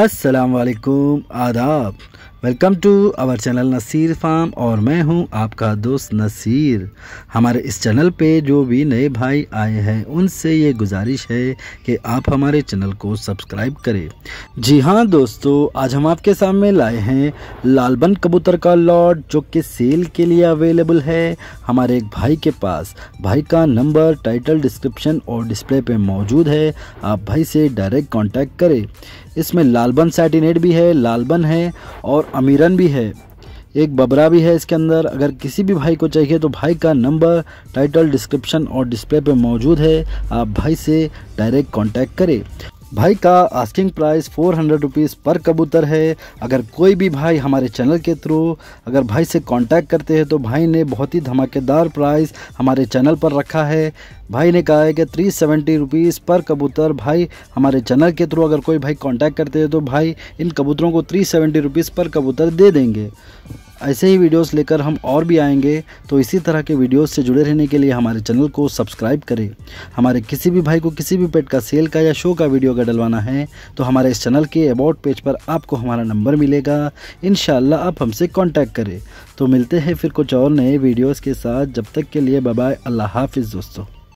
असलकुम आदाब welcome to our channel Naseer farm और मैं हूं आपका दोस्त नसीर हमारे इस चैनल पे जो भी नए भाई आए हैं उनसे ये गुजारिश है कि आप हमारे चैनल को सब्सक्राइब करें जी हाँ दोस्तों आज हम आपके सामने लाए हैं लालबन कबूतर का लॉट जो कि सेल के लिए अवेलेबल है हमारे एक भाई के पास भाई का नंबर टाइटल डिस्क्रिप्शन और डिस्प्ले पर मौजूद है आप भाई से डायरेक्ट कॉन्टैक्ट करें इसमें लालबन सैटिनेट भी है लालबन है और अमीरन भी है एक बबरा भी है इसके अंदर अगर किसी भी भाई को चाहिए तो भाई का नंबर टाइटल डिस्क्रिप्शन और डिस्प्ले पे मौजूद है आप भाई से डायरेक्ट कांटेक्ट करें भाई का asking price four hundred rupees पर कबूतर है अगर कोई भी भाई हमारे चैनल के थ्रू अगर भाई से कांटेक्ट करते हैं तो भाई ने बहुत ही धमाकेदार प्राइस हमारे चैनल पर रखा है भाई ने कहा है कि थ्री सेवेंटी रुपीज़ पर कबूतर भाई हमारे चैनल के थ्रू अगर कोई भाई कांटेक्ट करते हैं तो भाई इन कबूतरों को थ्री सेवेंटी रुपीज़ पर कबूतर दे देंगे ऐसे ही वीडियोस लेकर हम और भी आएंगे तो इसी तरह के वीडियोस से जुड़े रहने के लिए हमारे चैनल को सब्सक्राइब करें हमारे किसी भी भाई को किसी भी पेट का सेल का या शो का वीडियो अगर डलवाना है तो हमारे इस चैनल के अबाउट पेज पर आपको हमारा नंबर मिलेगा इन आप हमसे कॉन्टैक्ट करें तो मिलते हैं फिर कुछ और नए वीडियोज़ के साथ जब तक के लिए बाय अल्लाह हाफिज़ दोस्तों